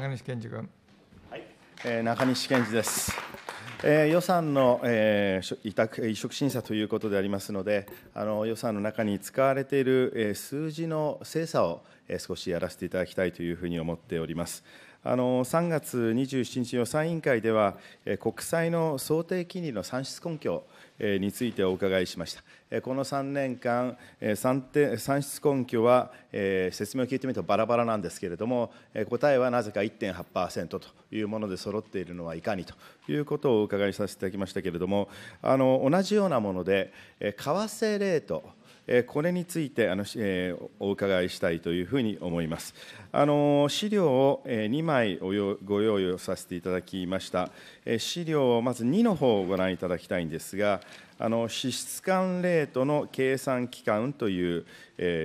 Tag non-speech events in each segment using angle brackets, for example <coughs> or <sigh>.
中西健二君。はい、えー、中西健二です。えー、予算の、えー、委託移植審査ということでありますので、あの予算の中に使われている、えー、数字の精査を、えー、少しやらせていただきたいというふうに思っております。あの3月27日予算委員会では、国債の想定金利の算出根拠についてお伺いしました。この3年間、算算出根拠は、説明を聞いてみるとバラバラなんですけれども、答えはなぜか1.8%というもので揃っているのはいかにということをお伺いさせていただきましたけれども、あの同じようなもので、為替レート、これについてあの、お伺いしたいというふうに思います。あの資料を2枚ご用意をさせていただきました。資料をまず2の方をご覧いただきたいんですが、あの支出管レートの計算期間という、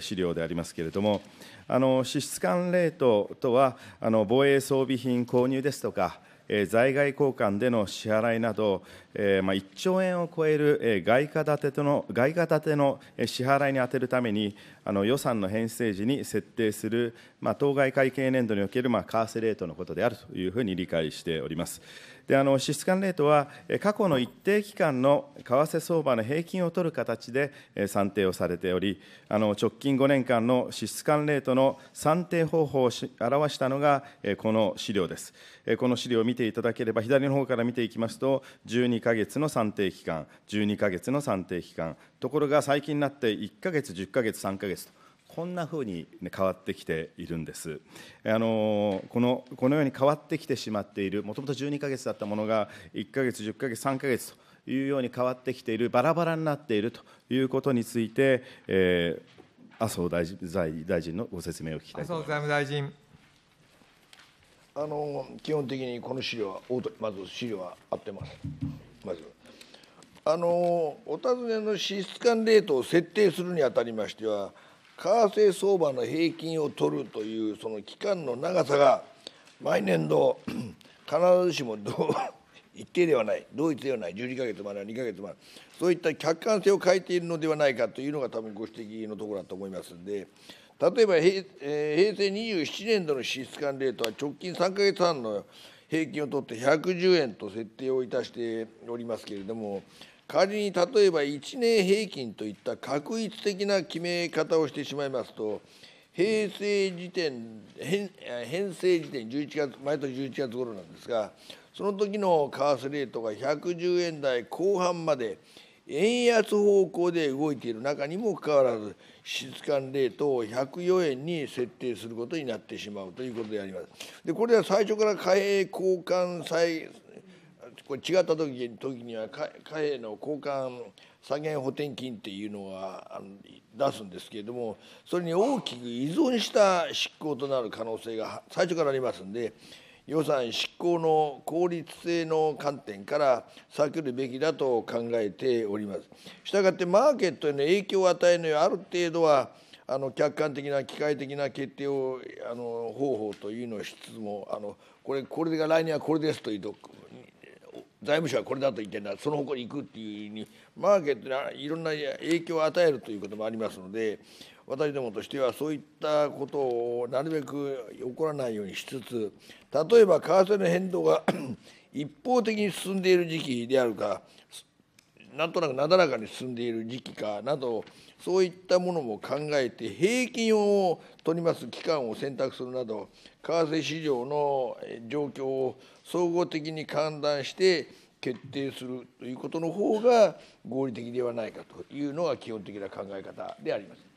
資料でありますけれども、あの支出管レートとはあの防衛装備品購入ですとか、在外交換での支払いなど、えまあ、1兆円を超える、え外貨建ての外貨建ての支払いに充てるためにあの予算の編成時に設定する、まあ、当該会計年度における、まあ、為替レートのことであるというふうに理解しております。であの支出管レートは過去の一定期間の為替相場の平均を取る形で算定をされておりあの直近5年間の支出管レートの算定方法を表したのがこの資料ですこの資料を見ていただければ左の方から見ていきますと12 12ヶ月の算定期間、12ヶ月の算定期間、ところが最近になって1ヶ月、10ヶ月、3ヶ月と。こんなふうに、ね、変わってきているんです。あのこのこのように変わってきてしまっている、もともと12ヶ月だったものが1ヶ月、10ヶ月、3ヶ月というように変わってきている、バラバラになっているということについて、えー、麻生大臣大臣のご説明を聞きたいと思います。麻生財務大臣あの基本的にこの資料は、まず資料は合ってます。まずあのお尋ねの支出管レートを設定するにあたりましては為替相場の平均を取るというその期間の長さが毎年度 <clears throat> 必ずしも一定ではない同一ではない12か月までは2か月までそういった客観性を欠いているのではないかというのが多分ご指摘のところだと思いますので例えば平,、えー、平成27年度の支出管レートは直近3か月半の平均をとって110円と設定をいたしておりますけれども仮に例えば1年平均といった確一的な決め方をしてしまいますと平成時点編成時点11月毎年11月頃なんですがその時の為替レートが110円台後半まで円安方向で動いている中にもかかわらず質感レートを104円に設定することになってしまうということであります。でこれは最初から貨幣交換債これ違った時には貨幣の交換下限補填金っていうのは出すんですけれどもそれに大きく依存した執行となる可能性が最初からありますんで。予算執行の効率性の観点から避けるべきだと考えております。したがってマーケットへの影響を与えるにはある程度はあの客観的な機械的な決定をあの方法というのをしつつもあのこれこれが来年はこれですというと財務省はこれだと言ってよんだその方向に行くっていうふうにマーケットにいろんな影響を与えるということもありますので私どもとしてはそういったことをなるべく起こらないようにしつつ例えば為替の変動が <coughs> 一方的に進んでいる時期であるかなんとなくなだらかに進んでいる時期かなどそういったものも考えて平均を取ります期間を選択するなど為替市場の状況を総合的に勘断して決定するということの方が合理的ではないかというのが基本的な考え方であります。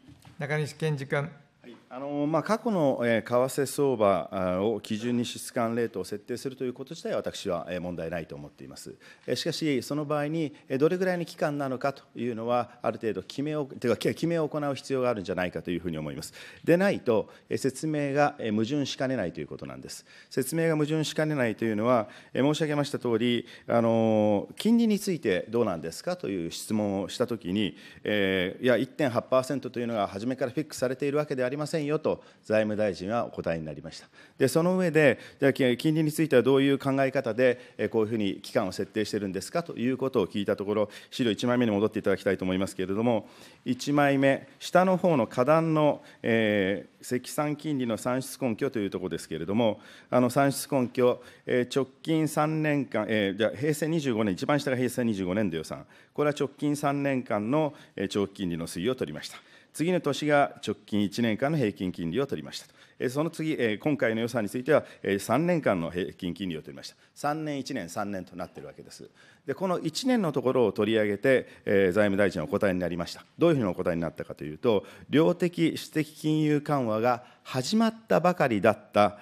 中西健二君。はい、あのまあ、過去の、え為替相場を基準に質感レートを設定するということ自体は私は問題ないと思っています。しかし、その場合にどれぐらいの期間なのかというのは、ある程度決めをてか決めを行う必要があるんじゃないかというふうに思います。でないと、説明が矛盾しかねないということなんです。説明が矛盾しかねないというのは、申し上げましたとおりあの、金利についてどうなんですかという質問をしたときに、えー、いや、1.8%というのが初めからフィックスされているわけではありません。んよと財務大臣はお答えになりました。でその上で、じゃ金利についてはどういう考え方で、こういうふうに期間を設定してるんですかということを聞いたところ、資料1枚目に戻っていただきたいと思いますけれども、1枚目、下の方の下段の、えー、積算金利の算出根拠というところですけれども、あの算出根拠、えー、直近3年間、えー、じゃ平成25年、一番下が平成25年度予算、これは直近3年間の長期金利の推移を取りました。次の年が直近1年間の平均金利を取りましたと。その次、今回の予算については、3年間の平均金利を取りました。3年、1年、3年となっているわけです。で、この1年のところを取り上げて、財務大臣はお答えになりました。どういうふうにお答えになったかというと、量的質的金融緩和が始まったばかりだった、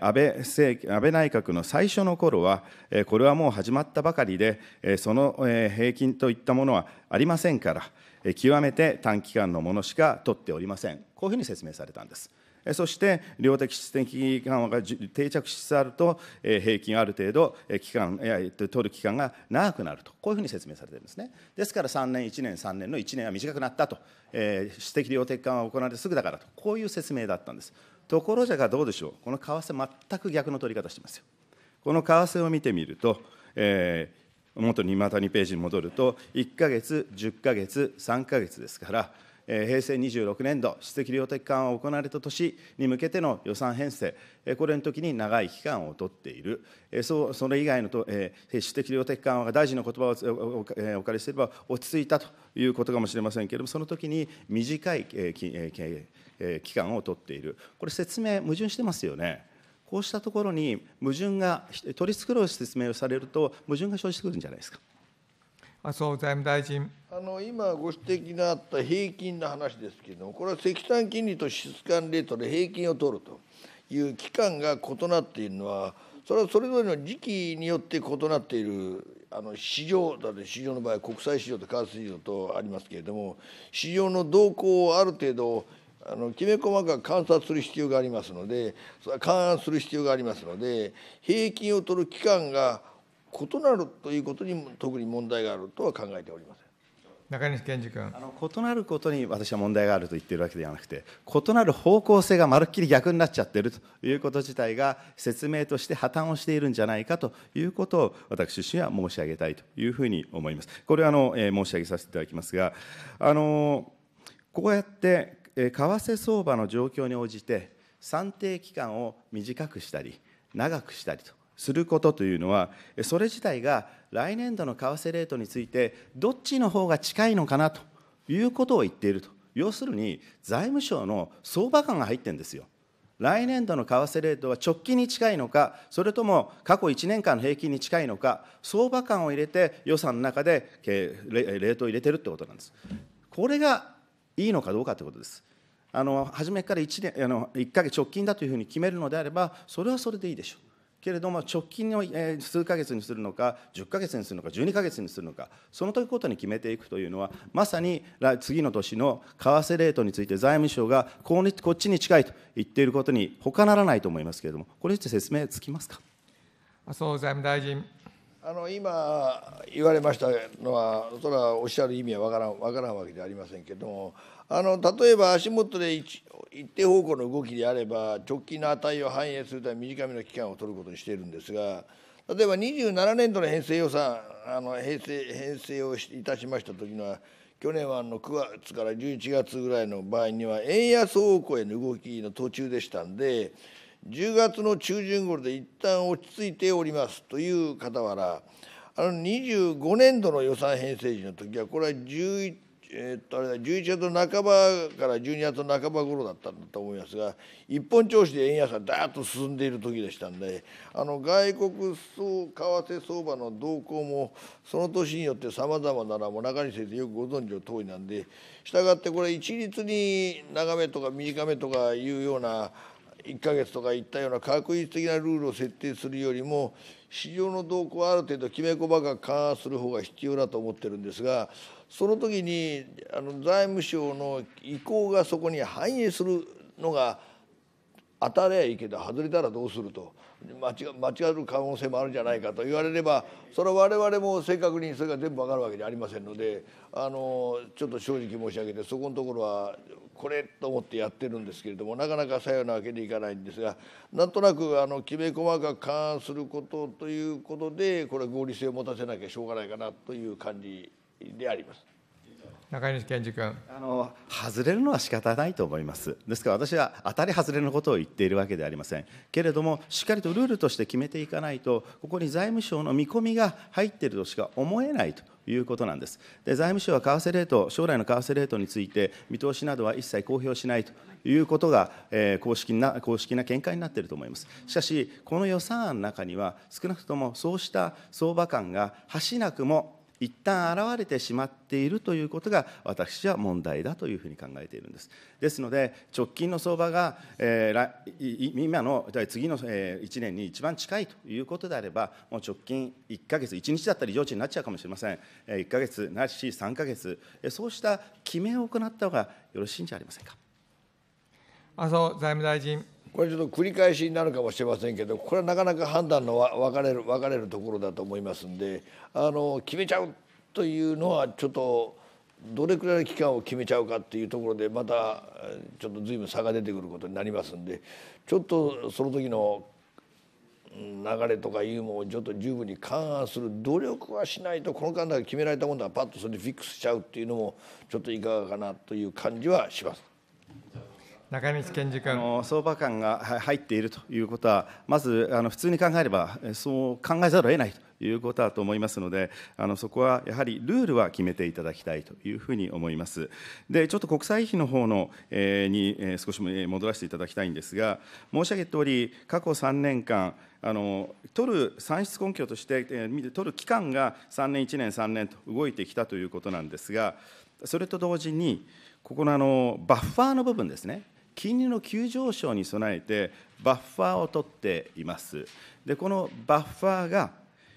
安倍政安倍内閣の最初の頃は、これはもう始まったばかりで、その、平均といったものはありませんから、極めて短期間のものしか取っておりません。こういうふうに説明されたんです。そして量的質的緩和が定着しつつあると、平均ある程度期間、取る期間が長くなると、こういうふうに説明されているんですね。ですから3年、1年、3年の1年は短くなったと、質的量的緩和が行われてすぐだからと、こういう説明だったんです。ところじゃがどうでしょう、この為替、全く逆の取り方してますよ。この為替を見てみると、えー元にまた2ページに戻ると、1か月、10か月、3か月ですから、えー、平成26年度、質的量的緩和を行われた年に向けての予算編成、えー、これの時に長い期間を取っている、えー、そそれ以外のと、えー、質的量的緩和が大臣の言葉をお借りすれば落ち着いたということかもしれませんけれども、その時に短い、えーきえー、期間を取っている、これ、説明、矛盾してますよね。こうしたところに矛盾が取り繕う説明をされると矛盾が生じてくるんじゃないですか。麻生財務大臣あの今ご指摘があった平均の話ですけれどもこれは石炭金利と質換レートで平均を取るという期間が異なっているのはそれはそれぞれの時期によって異なっているあの市場だって市場の場合国際市場と為替市場とありますけれども市場の動向をある程度あのきめ細かく観察する必要がありますので勘案する必要がありますので平均を取る期間が異なるということに特に問題があるとは考えておりません。中西健二君あの異なることに私は問題があると言っているわけではなくて異なる方向性がまるっきり逆になっちゃってるということ自体が説明として破綻をしているんじゃないかということを私自身は申し上げたいというふうに思います。これはあの、えー、申し上げさせていただきますがあのこうやって為替相場の状況に応じて、算定期間を短くしたり、長くしたりとすることというのは、それ自体が来年度の為替レートについて、どっちの方が近いのかなということを言っていると、要するに財務省の相場感が入ってるんですよ。来年度の為替レートは直近に近いのか、それとも過去1年間の平均に近いのか、相場感を入れて予算の中でレートを入れてるってことなんです。これがいいのかどうかということです。あの初めから1年あの1ヶ月直近だというふうに決めるのであれば、それはそれでいいでしょう。けれども、直近の数ヶ月にするのか、10ヶ月にするのか、12ヶ月にするのか、そのということに決めていくというのは、まさに次の年の為替レートについて財務省がこっちに近いと言っていることにほかならないと思いますけれども、これについて説明つきますか。麻生財務大臣。あの今言われましたのはそれはおっしゃる意味はわからんわからんわけではありませんけどもあの例えば足元で一定方向の動きであれば直近の値を反映するため短めの期間を取ることにしているんですが例えば27年度の編成予算あの編成編成をいたしました時には去年はあの9月から11月ぐらいの場合には円安方向への動きの途中でしたんで。10月の中旬頃で一旦落ち着いておりますという傍らあの25年度の予算編成時の時はこれは 11, えっとあれだ11月の半ばから12月の半ば頃だったんだと思いますが一本調子で円安がだーッと進んでいる時でしたんであの外国総為替相場の動向もその年によってさまざまならもう中西先生よくご存知の通りなんでしたがってこれ一律に長めとか短めとかいうような1ヶ月とか言ったような確実的なルールを設定するよりも市場の動向をある程度きめ細かく緩和する方が必要だと思ってるんですがその時にあの財務省の意向がそこに反映するのが当たりゃいいけど外れたらどうすると間違間違う可能性もあるんじゃないかと言われればそれは我々も正確にそれが全部わかるわけじゃありませんのであのちょっと正直申し上げてそこのところはこれと思ってやってるんですけれどもなかなかさようなわけにいかないんですがなんとなくあのきめ細かく勘案することということでこれは合理性を持たせなきゃしょうがないかなという感じであります。中西健二君あの外れるのは仕方ないと思いますですから私は当たり外れのことを言っているわけではありませんけれどもしっかりとルールとして決めていかないとここに財務省の見込みが入っているとしか思えないということなんですで財務省は為替レート将来の為替レートについて見通しなどは一切公表しないということが、えー、公式な公式な見解になっていると思いますしかしこの予算案の中には少なくともそうした相場感がはなくも一旦現れてしまっているということが私は問題だというふうに考えているんです。ですので直近の相場が、えー、今の次の1年に一番近いということであればもう直近1か月1日だったり上地になっちゃうかもしれません1か月ないし3か月そうした決めを行った方がよろしいんじゃありませんか。麻生財務大臣これちょっと繰り返しになるかもしれませんけどこれはなかなか判断の分かれる分かれるところだと思いますんであの決めちゃうというのはちょっとどれくらいの期間を決めちゃうかっていうところでまたちょっと随分差が出てくることになりますんでちょっとその時の流れとかいうものをちょっと十分に勘案する努力はしないとこの間だけ決められたものはパッとそれでフィックスしちゃうっていうのもちょっといかがかなという感じはします。中西健二君あの相場感が入っているということは、まずあの普通に考えれば、そう考えざるを得ないということだと思いますので、あのそこはやはりルールは決めていただきたいというふうに思います。で、ちょっと国際費の方の、えー、に、えー、少し戻らせていただきたいんですが、申し上げており、過去3年間、あの取る算出根拠として、えー、取る期間が3年、1年、3年と動いてきたということなんですが、それと同時に、ここのあのバッファーの部分ですね。金利の急上昇に備えて、バッファーを取っています。で、このバッファーが、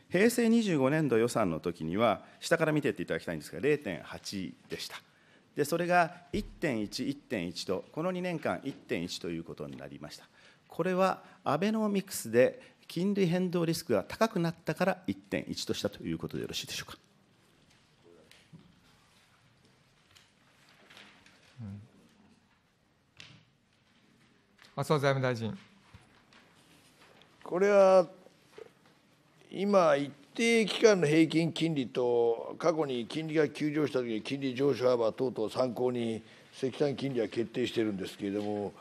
平成25年度予算の時には、下から見ていっていただきたいんですが、0.8でした。で、それが1.1、1.1と、この2年間、1.1ということになりました。これはアベノミクスで金利変動リスクが高くなったから1.1としたということでよろしいでしょうか。麻生財務大臣。これは今一定期間の平均金利と過去に金利が急上した時に金利上昇幅等々を参考に石炭金利は決定してるんですけれども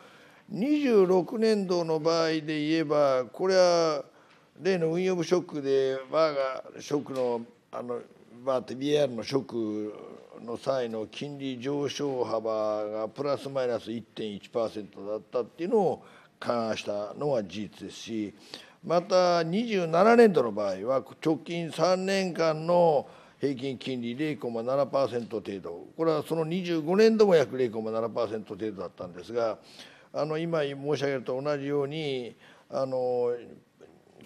26年度の場合で言えばこれは例の運用部ショックでバーがショックのあのまあ、VAR のショックの際の金利上昇幅がプラスマイナス1.1%だったっていうのを勘案したのは事実ですしまた27年度の場合は直近3年間の平均金利0.7%程度これはその25年度も約0.7%程度だったんですがあの今申し上げると同じようにあの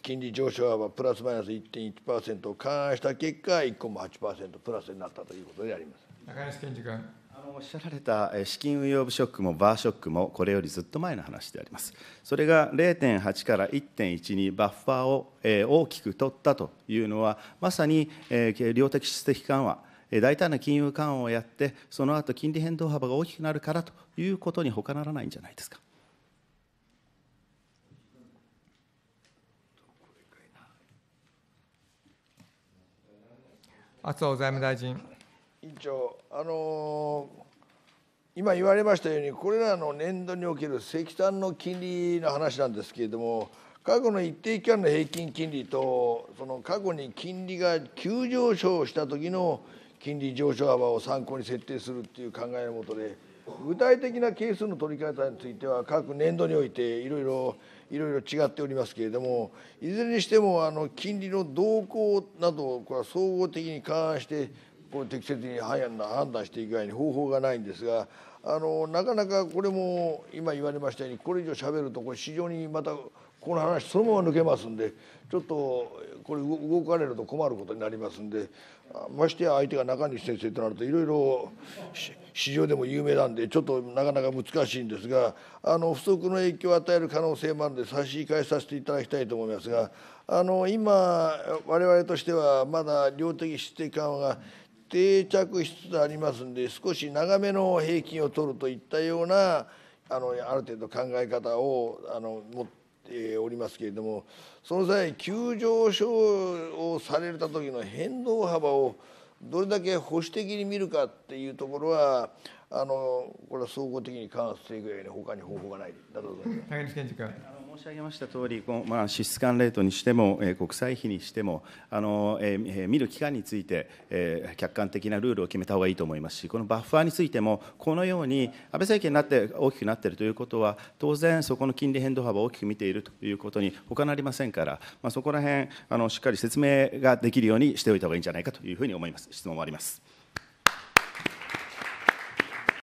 金利上昇幅プラスマイナス1.1%を勘案した結果、1個も8%プラスになったということであります中西健二君。あのおっしゃられた資金運用ショックもバーショックも、これよりずっと前の話であります。それが0.8から1.1にバッファーを、え大きく取ったというのは、まさに、え量的質的緩和。大胆な金融緩和をやって、その後金利変動幅が大きくなるからということにほかならないんじゃないですか。松尾財務大臣。委員長、あの今言われましたように、これらの年度における石炭の金利の話なんですけれども、過去の一定期間の平均金利と、その過去に金利が急上昇した時の金利上昇幅を参考に設定するっていう考えのもとで、具体的な係数の取り方については各年度においていろいろいろいろ違っておりますけれどもいずれにしてもあの金利の動向などをこれは総合的に勘案してこう適切に判断していく以外に方法がないんですがあのなかなかこれも今言われましたようにこれ以上しゃべるとこれ市場にまたこの話そのまま抜けますんでちょっとこれ動かれると困ることになりますんでましてや相手が中西先生となるといろいろ市場でも有名なんでちょっとなかなか難しいんですがあの不足の影響を与える可能性もあるので差し控えさせていただきたいと思いますがあの今我々としてはまだ量的質的緩和が定着しつつありますんで少し長めの平均を取るといったようなあのある程度考え方をあの持っておりますけれどもその際急上昇をされた時の変動幅をどれだけ保守的に見るかっていうところはあのこれは総合的に勘案していくように他に方法がないだと高市健君申し上げました通り、このまあ支出間レートにしても、えー、国債費にしても、あのえー、えー、見る期間について、えー、客観的なルールを決めた方がいいと思いますし、このバッファーについても、このように安倍政権になって大きくなっているということは、当然、そこの金利変動幅を大きく見ているということに他なりませんから、まあ、そこらへんあの、しっかり説明ができるようにしておいた方がいいんじゃないかというふうに思います。質問もあります。